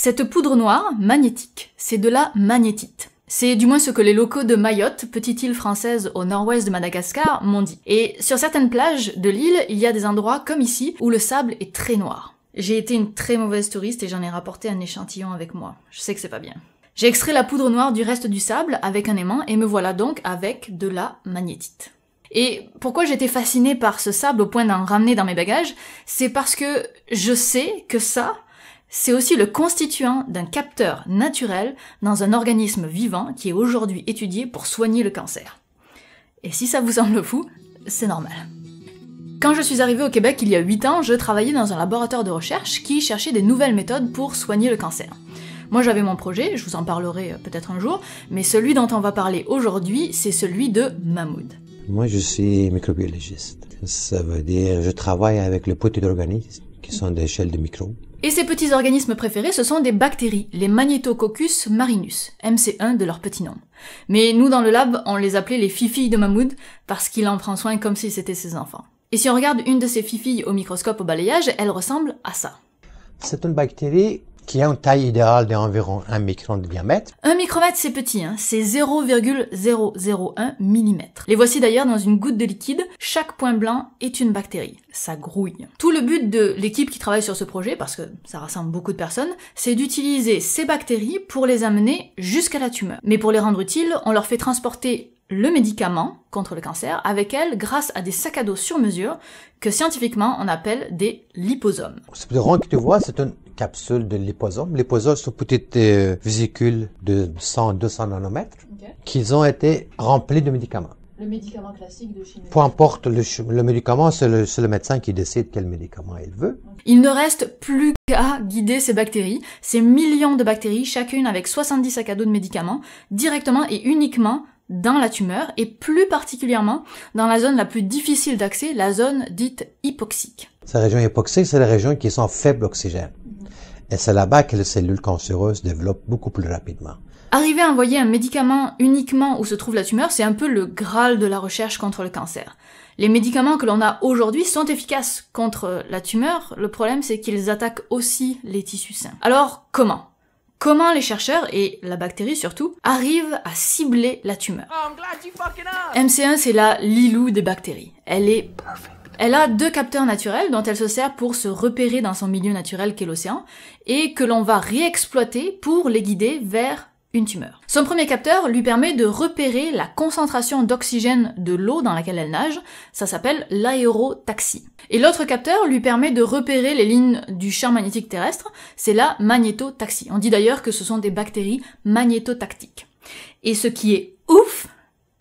Cette poudre noire, magnétique, c'est de la magnétite. C'est du moins ce que les locaux de Mayotte, petite île française au nord-ouest de Madagascar, m'ont dit. Et sur certaines plages de l'île, il y a des endroits comme ici où le sable est très noir. J'ai été une très mauvaise touriste et j'en ai rapporté un échantillon avec moi. Je sais que c'est pas bien. J'ai extrait la poudre noire du reste du sable avec un aimant et me voilà donc avec de la magnétite. Et pourquoi j'étais fascinée par ce sable au point d'en ramener dans mes bagages, c'est parce que je sais que ça, c'est aussi le constituant d'un capteur naturel dans un organisme vivant qui est aujourd'hui étudié pour soigner le cancer. Et si ça vous semble fou, c'est normal. Quand je suis arrivée au Québec il y a 8 ans, je travaillais dans un laboratoire de recherche qui cherchait des nouvelles méthodes pour soigner le cancer. Moi j'avais mon projet, je vous en parlerai euh, peut-être un jour, mais celui dont on va parler aujourd'hui, c'est celui de Mahmoud. Moi je suis microbiologiste. Ça veut dire je travaille avec le petit organisme qui sont des échelles de microbes et ses petits organismes préférés, ce sont des bactéries, les Magnetococcus marinus, MC1 de leur petit nom. Mais nous, dans le lab, on les appelait les fifilles de Mahmoud, parce qu'il en prend soin comme si c'était ses enfants. Et si on regarde une de ces fifilles au microscope au balayage, elle ressemble à ça. C'est une bactérie qui a une taille idéale d'environ 1 micron de diamètre. Un micromètre, c'est petit, hein c'est 0,001 mm. Les voici d'ailleurs dans une goutte de liquide. Chaque point blanc est une bactérie. Ça grouille. Tout le but de l'équipe qui travaille sur ce projet, parce que ça rassemble beaucoup de personnes, c'est d'utiliser ces bactéries pour les amener jusqu'à la tumeur. Mais pour les rendre utiles, on leur fait transporter le médicament contre le cancer avec elle grâce à des sacs à dos sur mesure que scientifiquement on appelle des liposomes. Ce rond que tu vois, c'est une capsule de Les Liposomes sont petites euh, vésicules de 100-200 nanomètres qu'ils qui ont été remplis de médicaments. Le médicament classique de chimie. Peu importe le, médicament, c'est le, le, médecin qui décide quel médicament il veut. Il ne reste plus qu'à guider ces bactéries, ces millions de bactéries, chacune avec 70 sacs à dos de médicaments, directement et uniquement dans la tumeur et plus particulièrement dans la zone la plus difficile d'accès, la zone dite hypoxique. Ces régions hypoxiques, c'est la région qui sont faible oxygène. Et c'est là-bas que les cellules cancéreuses développent beaucoup plus rapidement. Arriver à envoyer un médicament uniquement où se trouve la tumeur, c'est un peu le graal de la recherche contre le cancer. Les médicaments que l'on a aujourd'hui sont efficaces contre la tumeur, le problème c'est qu'ils attaquent aussi les tissus sains. Alors comment comment les chercheurs, et la bactérie surtout, arrivent à cibler la tumeur. MC1, c'est la Lilou des bactéries. Elle est... Elle a deux capteurs naturels dont elle se sert pour se repérer dans son milieu naturel qu'est l'océan, et que l'on va réexploiter pour les guider vers tumeur. Son premier capteur lui permet de repérer la concentration d'oxygène de l'eau dans laquelle elle nage, ça s'appelle l'aérotaxie. Et l'autre capteur lui permet de repérer les lignes du champ magnétique terrestre, c'est la magnétotaxie. On dit d'ailleurs que ce sont des bactéries magnétotactiques. Et ce qui est ouf,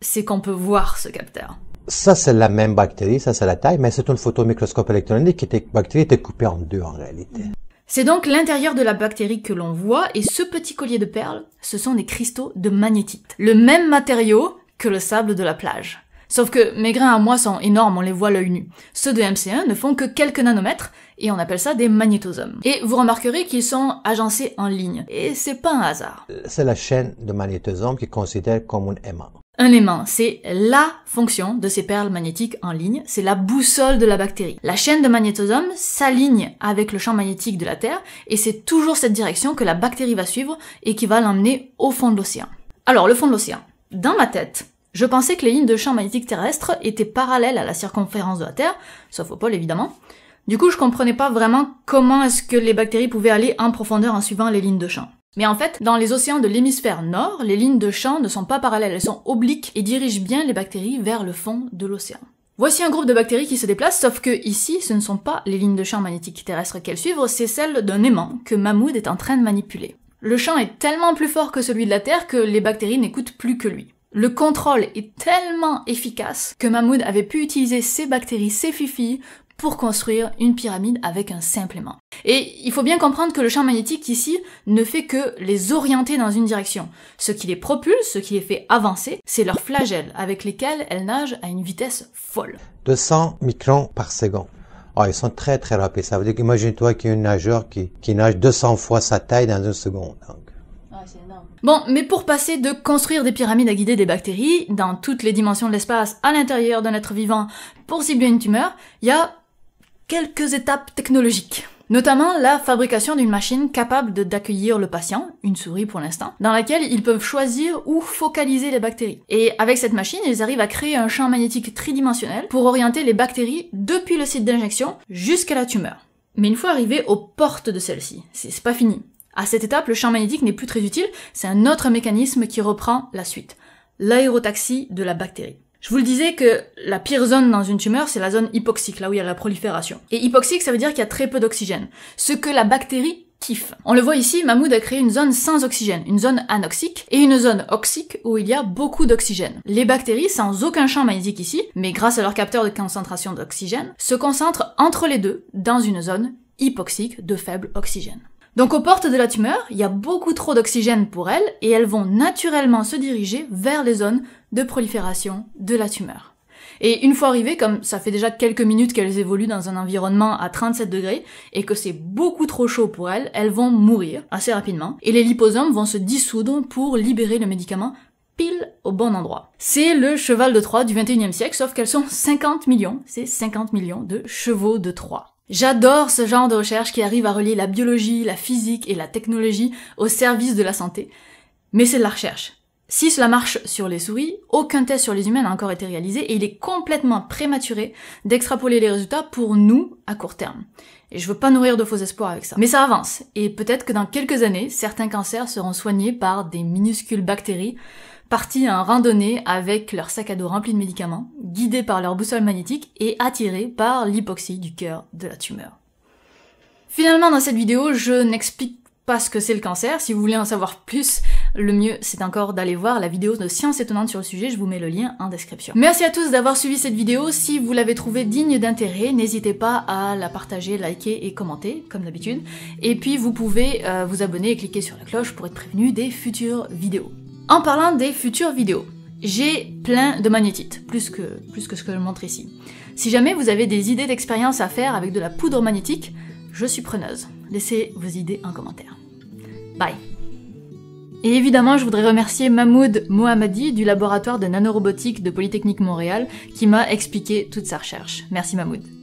c'est qu'on peut voir ce capteur. Ça, c'est la même bactérie, ça, c'est la taille, mais c'est une photo électronique qui était bactéries était coupée en deux en réalité. C'est donc l'intérieur de la bactérie que l'on voit et ce petit collier de perles, ce sont des cristaux de magnétite. Le même matériau que le sable de la plage. Sauf que mes grains à moi sont énormes, on les voit à l'œil nu. Ceux de MC1 ne font que quelques nanomètres, et on appelle ça des magnétosomes. Et vous remarquerez qu'ils sont agencés en ligne, et c'est pas un hasard. Euh, c'est la chaîne de magnétosomes qu'il considère comme un aimant. Un aimant, c'est LA fonction de ces perles magnétiques en ligne, c'est la boussole de la bactérie. La chaîne de magnétosomes s'aligne avec le champ magnétique de la Terre et c'est toujours cette direction que la bactérie va suivre et qui va l'emmener au fond de l'océan. Alors, le fond de l'océan. Dans ma tête, je pensais que les lignes de champ magnétique terrestre étaient parallèles à la circonférence de la Terre, sauf au pôle évidemment. Du coup, je comprenais pas vraiment comment est-ce que les bactéries pouvaient aller en profondeur en suivant les lignes de champ. Mais en fait, dans les océans de l'hémisphère nord, les lignes de champ ne sont pas parallèles, elles sont obliques et dirigent bien les bactéries vers le fond de l'océan. Voici un groupe de bactéries qui se déplacent, sauf que ici, ce ne sont pas les lignes de champ magnétique terrestres qu'elles suivent, c'est celles d'un aimant que Mahmoud est en train de manipuler. Le champ est tellement plus fort que celui de la Terre que les bactéries n'écoutent plus que lui. Le contrôle est tellement efficace que Mahmoud avait pu utiliser ses bactéries, ses fifilles, pour construire une pyramide avec un simple aimant. Et il faut bien comprendre que le champ magnétique ici ne fait que les orienter dans une direction. Ce qui les propulse, ce qui les fait avancer, c'est leurs flagelles avec lesquelles elles nagent à une vitesse folle. 200 microns par seconde. Oh, ils sont très très rapides. Ça veut dire qu'imagine-toi qu'il y a un nageur qui, nage 200 fois sa taille dans une seconde. Ah, bon, mais pour passer de construire des pyramides à guider des bactéries dans toutes les dimensions de l'espace à l'intérieur d'un être vivant pour cibler une tumeur, il y a quelques étapes technologiques. Notamment la fabrication d'une machine capable d'accueillir le patient, une souris pour l'instant, dans laquelle ils peuvent choisir où focaliser les bactéries. Et avec cette machine, ils arrivent à créer un champ magnétique tridimensionnel pour orienter les bactéries depuis le site d'injection jusqu'à la tumeur. Mais une fois arrivé aux portes de celle-ci, c'est pas fini. À cette étape, le champ magnétique n'est plus très utile, c'est un autre mécanisme qui reprend la suite. L'aérotaxie de la bactérie. Je vous le disais que la pire zone dans une tumeur, c'est la zone hypoxique, là où il y a la prolifération. Et hypoxique, ça veut dire qu'il y a très peu d'oxygène. Ce que la bactérie kiffe. On le voit ici, Mahmoud a créé une zone sans oxygène, une zone anoxique, et une zone oxique où il y a beaucoup d'oxygène. Les bactéries, sans aucun champ magnétique ici, mais grâce à leur capteur de concentration d'oxygène, se concentrent entre les deux, dans une zone hypoxique de faible oxygène. Donc aux portes de la tumeur, il y a beaucoup trop d'oxygène pour elles et elles vont naturellement se diriger vers les zones de prolifération de la tumeur. Et une fois arrivées, comme ça fait déjà quelques minutes qu'elles évoluent dans un environnement à 37 degrés et que c'est beaucoup trop chaud pour elles, elles vont mourir assez rapidement et les liposomes vont se dissoudre pour libérer le médicament pile au bon endroit. C'est le cheval de Troie du 21 siècle, sauf qu'elles sont 50 millions, c'est 50 millions de chevaux de Troie. J'adore ce genre de recherche qui arrive à relier la biologie, la physique et la technologie au service de la santé. Mais c'est de la recherche. Si cela marche sur les souris, aucun test sur les humains n'a encore été réalisé et il est complètement prématuré d'extrapoler les résultats pour nous à court terme. Et je veux pas nourrir de faux espoirs avec ça. Mais ça avance et peut-être que dans quelques années, certains cancers seront soignés par des minuscules bactéries partis à un randonnée avec leur sac à dos rempli de médicaments, guidés par leur boussole magnétique et attirés par l'hypoxie du cœur de la tumeur. Finalement, dans cette vidéo, je n'explique pas ce que c'est le cancer. Si vous voulez en savoir plus, le mieux c'est encore d'aller voir la vidéo de Science étonnante sur le sujet, je vous mets le lien en description. Merci à tous d'avoir suivi cette vidéo, si vous l'avez trouvée digne d'intérêt, n'hésitez pas à la partager, liker et commenter, comme d'habitude. Et puis vous pouvez euh, vous abonner et cliquer sur la cloche pour être prévenu des futures vidéos. En parlant des futures vidéos, j'ai plein de magnétites, plus que, plus que ce que je montre ici. Si jamais vous avez des idées d'expériences à faire avec de la poudre magnétique, je suis preneuse. Laissez vos idées en commentaire. Bye et évidemment, je voudrais remercier Mahmoud Mohammadi du laboratoire de nanorobotique de Polytechnique Montréal qui m'a expliqué toute sa recherche. Merci Mahmoud.